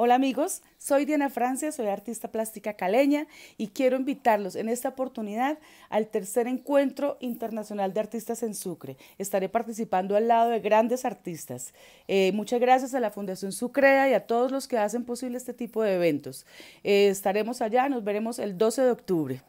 Hola amigos, soy Diana Francia, soy artista plástica caleña y quiero invitarlos en esta oportunidad al tercer encuentro internacional de artistas en Sucre. Estaré participando al lado de grandes artistas. Eh, muchas gracias a la Fundación Sucrea y a todos los que hacen posible este tipo de eventos. Eh, estaremos allá, nos veremos el 12 de octubre.